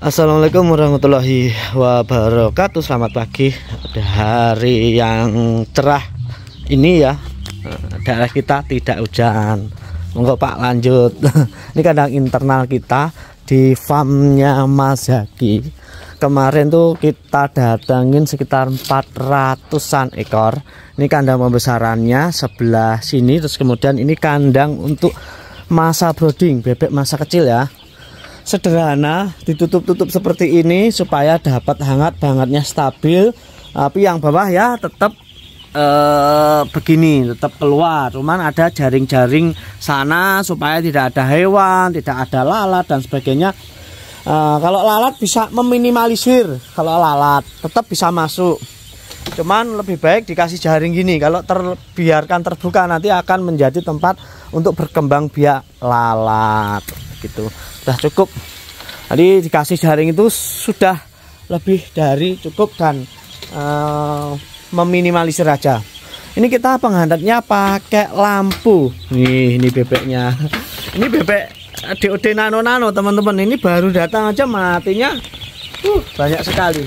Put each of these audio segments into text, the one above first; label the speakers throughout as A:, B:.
A: Assalamualaikum warahmatullahi wabarakatuh Selamat pagi Ada hari yang cerah Ini ya Daerah kita tidak hujan Monggo Pak lanjut Ini kandang internal kita Di farmnya Mas Zaki Kemarin tuh kita datangin sekitar 400an ekor Ini kandang pembesarannya sebelah sini Terus kemudian ini kandang untuk masa brooding Bebek masa kecil ya sederhana ditutup-tutup seperti ini supaya dapat hangat bangetnya stabil tapi yang bawah ya tetap eh, begini tetap keluar cuman ada jaring-jaring sana supaya tidak ada hewan tidak ada lalat dan sebagainya e, kalau lalat bisa meminimalisir kalau lalat tetap bisa masuk cuman lebih baik dikasih jaring gini kalau terbiarkan terbuka nanti akan menjadi tempat untuk berkembang biak lalat gitu sudah cukup tadi dikasih jaring itu sudah lebih dari cukup dan uh, meminimalisir aja ini kita penghantarnya pakai lampu nih ini bebeknya ini bebek DOD nano nano teman-teman ini baru datang aja matinya uh, banyak sekali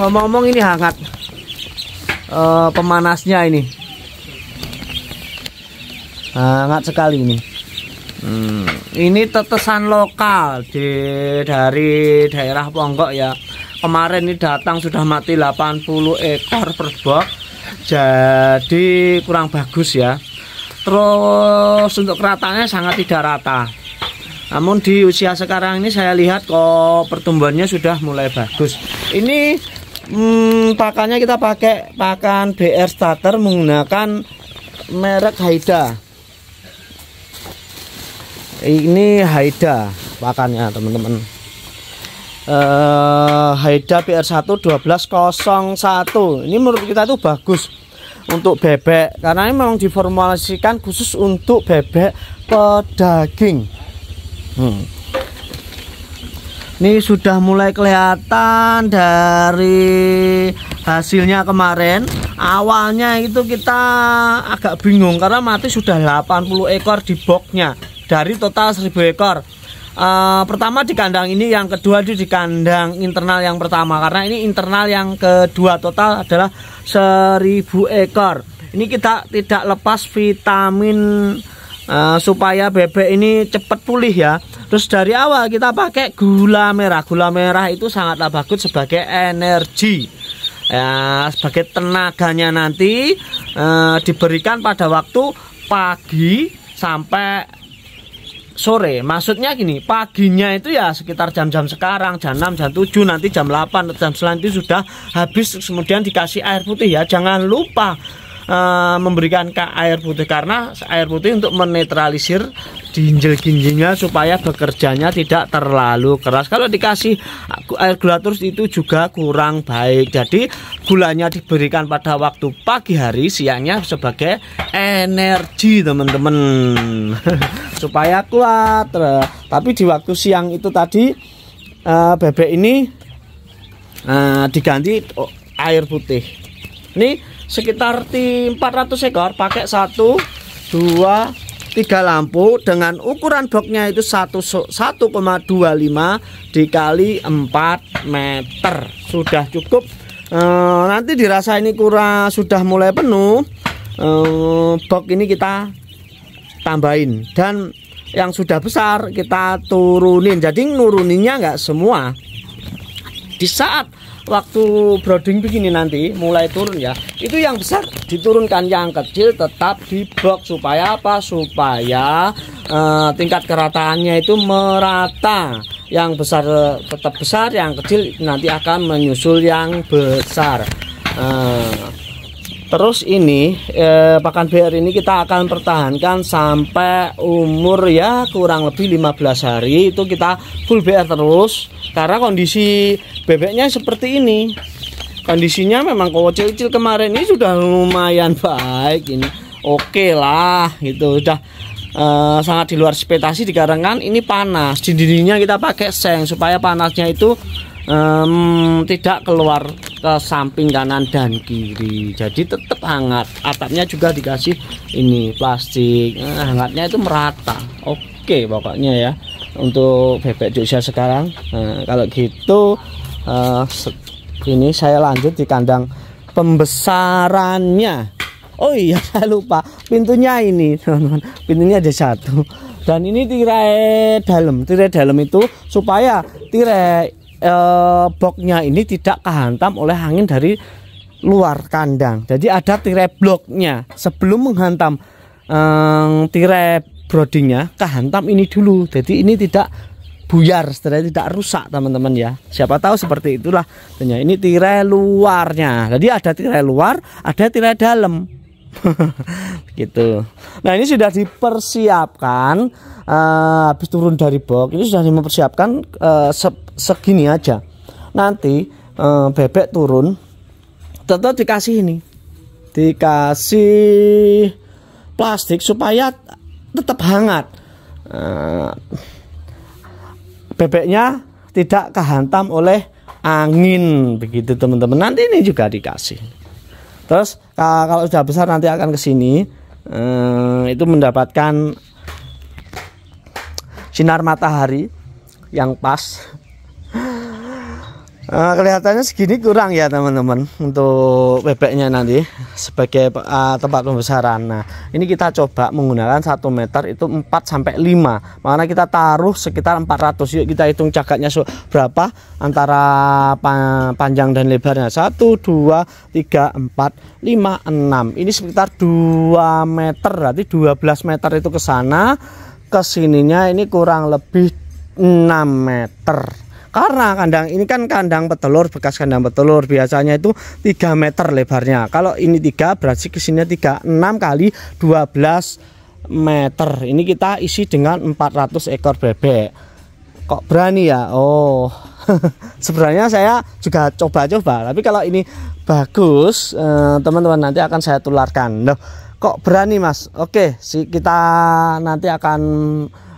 A: ngomong-ngomong ini hangat uh, pemanasnya ini hangat sekali ini Hmm, ini tetesan lokal di dari daerah Ponggok ya. Kemarin ini datang sudah mati 80 ekor per box. Jadi kurang bagus ya. Terus untuk keratanya sangat tidak rata. Namun di usia sekarang ini saya lihat kok pertumbuhannya sudah mulai bagus. Ini hmm, pakannya kita pakai pakan BR starter menggunakan merek Haida ini Haida pakannya teman-teman uh, Haida PR1 1201 ini menurut kita itu bagus untuk bebek karena ini memang diformulasikan khusus untuk bebek pedaging hmm. ini sudah mulai kelihatan dari hasilnya kemarin awalnya itu kita agak bingung karena mati sudah 80 ekor di boxnya dari total 1000 ekor uh, pertama di kandang ini yang kedua itu di kandang internal yang pertama karena ini internal yang kedua total adalah 1000 ekor ini kita tidak lepas vitamin uh, supaya bebek ini cepat pulih ya terus dari awal kita pakai gula merah gula merah itu sangatlah bagus sebagai energi ya sebagai tenaganya nanti uh, diberikan pada waktu pagi sampai sore. Maksudnya gini, paginya itu ya sekitar jam-jam sekarang, jam 6, jam 7, nanti jam 8, jam selanjutnya sudah habis kemudian dikasih air putih ya. Jangan lupa uh, memberikan air putih karena air putih untuk menetralisir ginjal ginjinya supaya bekerjanya tidak terlalu keras. Kalau dikasih air gula terus itu juga kurang baik. Jadi gulanya diberikan pada waktu pagi hari, siangnya sebagai energi, teman-teman. supaya kuat. Tapi di waktu siang itu tadi eh, bebek ini eh, diganti oh, air putih. Ini sekitar 400 ekor pakai satu dua tiga lampu dengan ukuran boxnya itu 1,25 dikali 4 meter sudah cukup e, nanti dirasa ini kurang sudah mulai penuh e, eh, box ini kita tambahin dan yang sudah besar kita turunin jadi nuruninnya nggak semua di saat waktu brooding begini nanti mulai turun ya itu yang besar diturunkan yang kecil tetap di box supaya apa supaya uh, tingkat kerataannya itu merata yang besar tetap besar yang kecil nanti akan menyusul yang besar uh, Terus ini eh, pakan BR ini kita akan pertahankan sampai umur ya kurang lebih 15 hari itu kita full BR terus karena kondisi bebeknya seperti ini. Kondisinya memang kecil-kecil kemarin ini sudah lumayan baik ini. Oke okay lah gitu sudah Uh, sangat di luar ekspektasi dikarenakan ini panas. Dindingnya kita pakai seng supaya panasnya itu um, tidak keluar ke samping kanan dan kiri jadi tetap hangat atapnya juga dikasih ini plastik nah, hangatnya itu merata oke pokoknya ya untuk bebek Jogja sekarang nah, kalau gitu uh, ini saya lanjut di kandang pembesarannya Oh iya saya lupa pintunya ini teman-teman pintunya ada satu dan ini tirai dalam tirai dalam itu supaya tirai eh, boxnya ini tidak kehantam oleh angin dari luar kandang. Jadi ada tirai bloknya sebelum menghantam eh, tirai brodingnya kehantam ini dulu. Jadi ini tidak buyar, setelah tidak rusak teman-teman ya. Siapa tahu seperti itulah. Tanya ini tirai luarnya. Jadi ada tirai luar, ada tirai dalam. gitu. Nah ini sudah dipersiapkan uh, habis turun dari box ini sudah dipersiapkan uh, se segini aja nanti e, bebek turun tetap dikasih ini dikasih plastik supaya tetap hangat e, bebeknya tidak kehantam oleh angin begitu teman-teman nanti ini juga dikasih terus kalau sudah besar nanti akan kesini sini eh, itu mendapatkan sinar matahari yang pas Uh, kelihatannya segini kurang ya teman-teman untuk bebeknya nanti sebagai uh, tempat pembesaran. Nah, ini kita coba menggunakan 1 meter itu 4 sampai 5. Makanya kita taruh sekitar 400. Yuk kita hitung cagaknya berapa antara panjang dan lebarnya. 1 2 3 4 5 6. Ini sekitar 2 meter berarti 12 meter itu ke sana. Kesininya ini kurang lebih 6 meter karena kandang ini kan kandang petelur bekas kandang petelur biasanya itu 3 meter lebarnya. Kalau ini 3 berarti kesininya 3 6 kali 12 meter. Ini kita isi dengan 400 ekor bebek. Kok berani ya? Oh. Sebenarnya saya juga coba-coba, tapi kalau ini bagus, eh, teman-teman nanti akan saya tularkan. Loh, kok berani mas oke sih kita nanti akan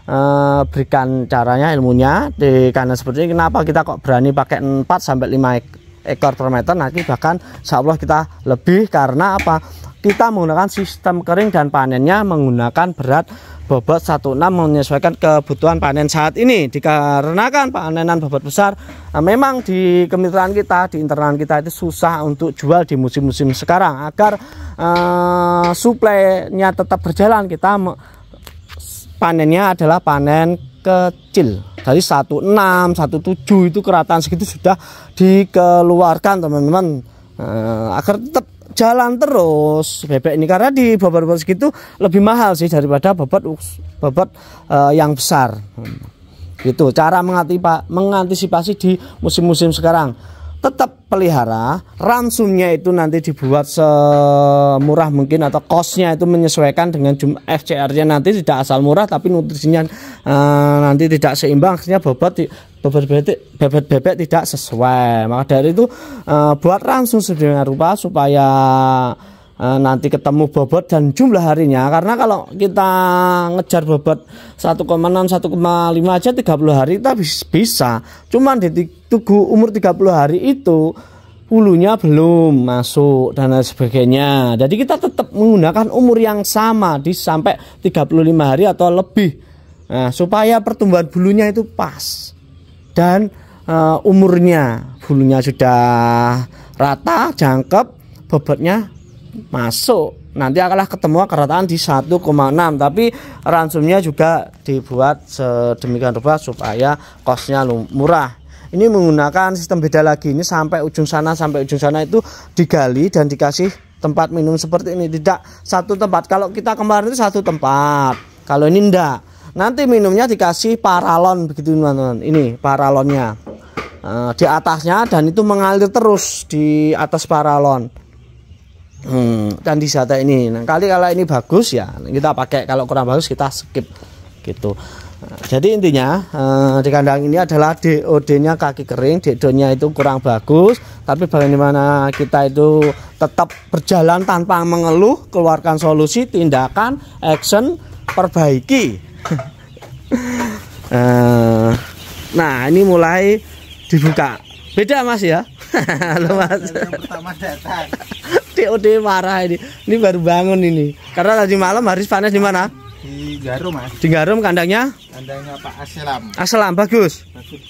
A: Eh, berikan caranya ilmunya di kanan seperti ini kenapa kita kok berani pakai 4 sampai 5 ekor per meter nanti bahkan insya Allah kita lebih karena apa kita menggunakan sistem kering dan panennya menggunakan berat bobot 16 menyesuaikan kebutuhan panen saat ini dikarenakan panenan bobot besar eh, memang di kemitraan kita di internal kita itu susah untuk jual di musim-musim sekarang agar uh, suplainya tetap berjalan kita panennya adalah panen kecil dari 16 17 itu keratan segitu sudah dikeluarkan teman-teman nah, agar tetap jalan terus bebek ini karena di babat-babat segitu lebih mahal sih daripada babat babat uh, yang besar hmm. itu cara mengantisipasi di musim-musim sekarang tetap pelihara ransumnya itu nanti dibuat semurah mungkin atau kosnya itu menyesuaikan dengan jumlah FCR-nya nanti tidak asal murah tapi nutrisinya uh, nanti tidak seimbang akhirnya bobot bobot bebek, bebek bebek tidak sesuai maka dari itu uh, buat ransum sedemikian rupa supaya Eh, nanti ketemu bobot dan jumlah harinya karena kalau kita ngejar bobot 1,6 1,5 aja 30 hari kita bisa cuman di tugu umur 30 hari itu bulunya belum masuk dan lain sebagainya jadi kita tetap menggunakan umur yang sama di sampai 35 hari atau lebih nah, supaya pertumbuhan bulunya itu pas dan uh, umurnya bulunya sudah rata jangkep bobotnya masuk nanti akanlah ketemu kerataan di 1,6 tapi ransumnya juga dibuat sedemikian rupa supaya kosnya murah ini menggunakan sistem beda lagi ini sampai ujung sana sampai ujung sana itu digali dan dikasih tempat minum seperti ini tidak satu tempat kalau kita kemarin itu satu tempat kalau ini ndak nanti minumnya dikasih paralon begitu teman-teman ini paralonnya eh, di atasnya dan itu mengalir terus di atas paralon hmm, candi sate ini nah, kali kalau ini bagus ya kita pakai kalau kurang bagus kita skip gitu jadi intinya eh, di kandang ini adalah DOD-nya kaki kering, DOD-nya itu kurang bagus, tapi bagaimana kita itu tetap berjalan tanpa mengeluh, keluarkan solusi, tindakan, action, perbaiki. Eh, nah, ini mulai dibuka. Beda Mas ya. Halo Mas. Yang pertama datang. TOD marah ini. Ini baru bangun ini. Karena tadi malam Haris panas di mana? Di Garum, Mas. Di Garum kandangnya? Kandangnya Pak Aslam. Aslam bagus. Bagus.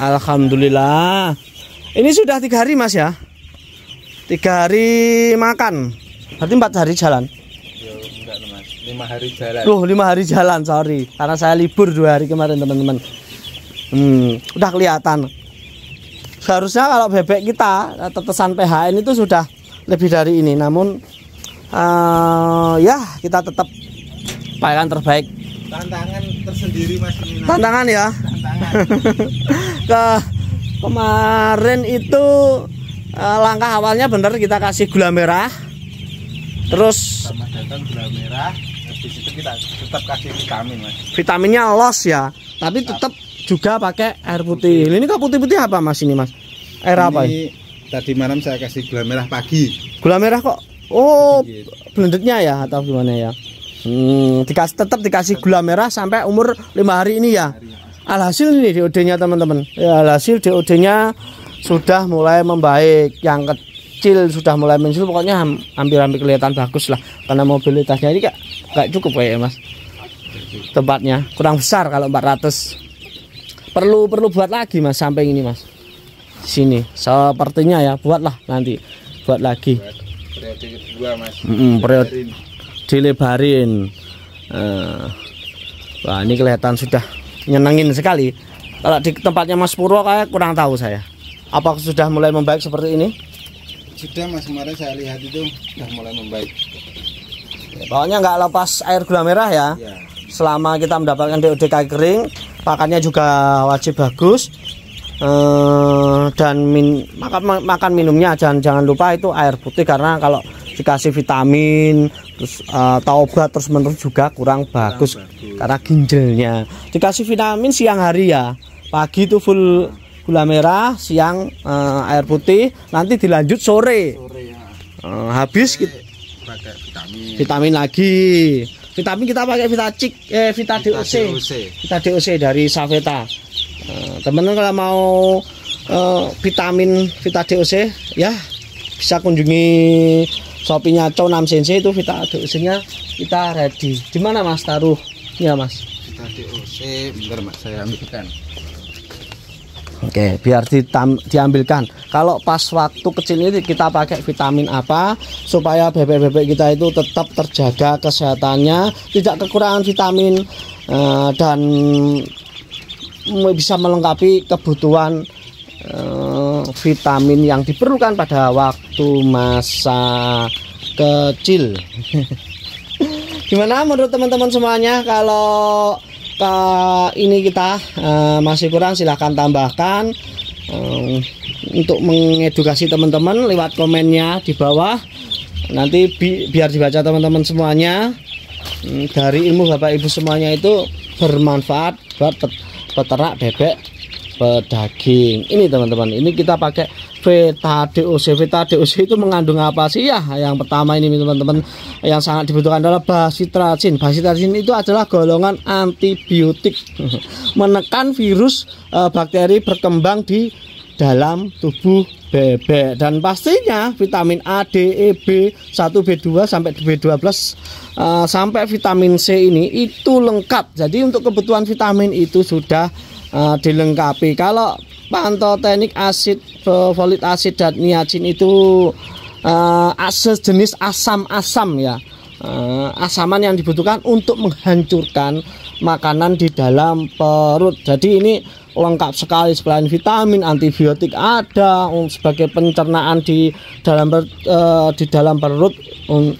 A: Alhamdulillah. Ini sudah tiga hari, Mas ya? Tiga hari makan. Berarti empat hari jalan. Lima hari jalan. Loh, lima hari jalan, sorry. Karena saya libur dua hari kemarin, teman-teman. Hmm, udah kelihatan. Seharusnya kalau bebek kita tetesan PHN itu sudah lebih dari ini namun uh, ya kita tetap pakai terbaik tantangan tersendiri Mas ini Tantangan ya. Tantangan. Ke kemarin itu uh, langkah awalnya benar kita kasih gula merah. Terus datang gula merah, habis itu kita tetap kasih vitamin, Mas. Vitaminnya los ya, tapi tetap juga pakai air putih. putih. Ini kok putih-putih apa Mas ini, Mas? Air ini apa ini? tadi malam saya kasih gula merah pagi gula merah kok oh iya. blendednya ya atau gimana ya hmm, dikasih tetap dikasih gula merah sampai umur lima hari ini ya alhasil ini DOD nya teman-teman ya, alhasil DOD nya sudah mulai membaik yang kecil sudah mulai muncul. pokoknya hampir-hampir kelihatan bagus lah karena mobilitasnya ini enggak cukup kayak ya, mas tempatnya kurang besar kalau 400 perlu perlu buat lagi mas samping ini mas sini sepertinya ya buatlah nanti buat lagi periode kedua mas mm -mm, periode dilebarin uh, wah ini kelihatan sudah nyenengin sekali kalau di tempatnya Mas Purwo kayak kurang tahu saya apa sudah mulai membaik seperti ini sudah mas kemarin saya lihat itu sudah mulai membaik ya, pokoknya nggak lepas air gula merah ya, ya. selama kita mendapatkan DOD kering pakannya juga wajib bagus Eh, dan min, makan makan minumnya jangan jangan lupa itu air putih karena kalau dikasih vitamin terus eh, atau obat terus menerus juga kurang, kurang bagus, karena ginjalnya dikasih vitamin siang hari ya pagi itu full gula merah siang uh, air putih nanti dilanjut sore, sore ya. uh, habis kita vitamin vitamin lagi vitamin kita pakai Vitacik eh Vita, Vita DOC. DOC Vita DOC dari Saveta Eh, teman-teman kalau mau uh, vitamin Vita DOC ya bisa kunjungi Shopee-nya Chow 6 Sensei itu Vita DOC-nya kita ready. Di mana Mas taruh? Ya Mas. Vita DOC bentar Mas saya ambilkan. Oke, biar ditam, diambilkan. Kalau pas waktu kecil ini kita pakai vitamin apa supaya bebek-bebek kita itu tetap terjaga kesehatannya, tidak kekurangan vitamin eh, dan bisa melengkapi kebutuhan eh, vitamin yang diperlukan pada waktu masa kecil. Gimana menurut teman-teman semuanya kalau ke eh, ini kita eh, masih kurang silahkan tambahkan eh, untuk mengedukasi teman-teman lewat komennya di bawah nanti bi biar dibaca teman-teman semuanya hmm, dari ilmu bapak ibu semuanya itu bermanfaat buat peternak bebek pedaging. Ini teman-teman, ini kita pakai Veta DOC. Veta DOC itu mengandung apa sih ya? Yang pertama ini teman-teman yang sangat dibutuhkan adalah basitracin. Basitracin itu adalah golongan antibiotik menekan virus eh, bakteri berkembang di dalam tubuh bebek dan pastinya vitamin A, D, E, B, 1, B2 sampai B12 uh, eh, sampai vitamin C ini itu lengkap. Jadi untuk kebutuhan vitamin itu sudah uh, dilengkapi. Kalau pantotenik asid, folit asid dan niacin itu uh, eh, jenis asam-asam ya. Uh, asaman yang dibutuhkan untuk menghancurkan makanan di dalam perut. Jadi ini lengkap sekali selain vitamin antibiotik ada um, sebagai pencernaan di dalam per, uh, di dalam perut um,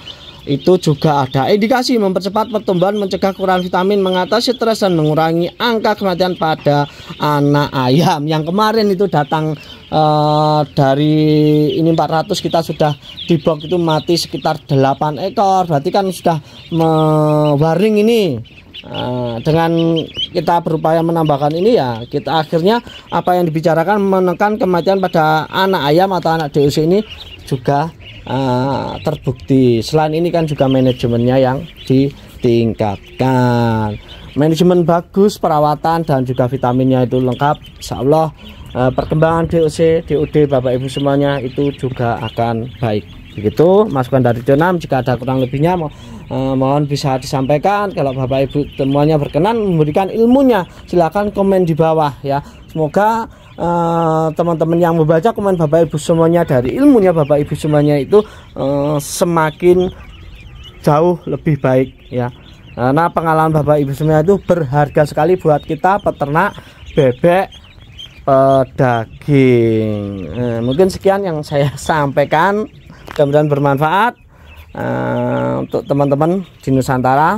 A: itu juga ada indikasi mempercepat pertumbuhan mencegah kurang vitamin mengatasi stres dan mengurangi angka kematian pada anak ayam yang kemarin itu datang uh, dari ini 400 kita sudah di itu mati sekitar 8 ekor berarti kan sudah mewaring ini Ah, dengan kita berupaya menambahkan ini ya kita akhirnya apa yang dibicarakan menekan kematian pada anak ayam atau anak DOC ini juga uh, terbukti selain ini kan juga manajemennya yang ditingkatkan manajemen bagus perawatan dan juga vitaminnya itu lengkap Insya Allah uh, perkembangan DOC DOD Bapak Ibu semuanya itu juga akan baik begitu masukan dari Jonam jika ada kurang lebihnya mau Uh, mohon bisa disampaikan kalau Bapak Ibu temuannya berkenan memberikan ilmunya silahkan komen di bawah ya semoga eh, teman-teman uh, yang membaca komen Bapak Ibu semuanya dari ilmunya Bapak Ibu semuanya itu uh, semakin jauh lebih baik ya karena pengalaman Bapak Ibu semuanya itu berharga sekali buat kita peternak bebek pedaging uh, mungkin sekian yang saya sampaikan mudah bermanfaat Eh, untuk teman-teman di Nusantara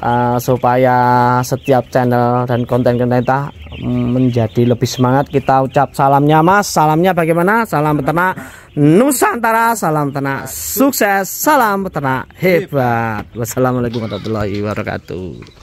A: eh, supaya setiap channel dan konten-konten kita mm, menjadi lebih semangat kita ucap salamnya mas salamnya bagaimana salam peternak Nusantara salam peternak sukses salam peternak hebat wassalamualaikum warahmatullahi wabarakatuh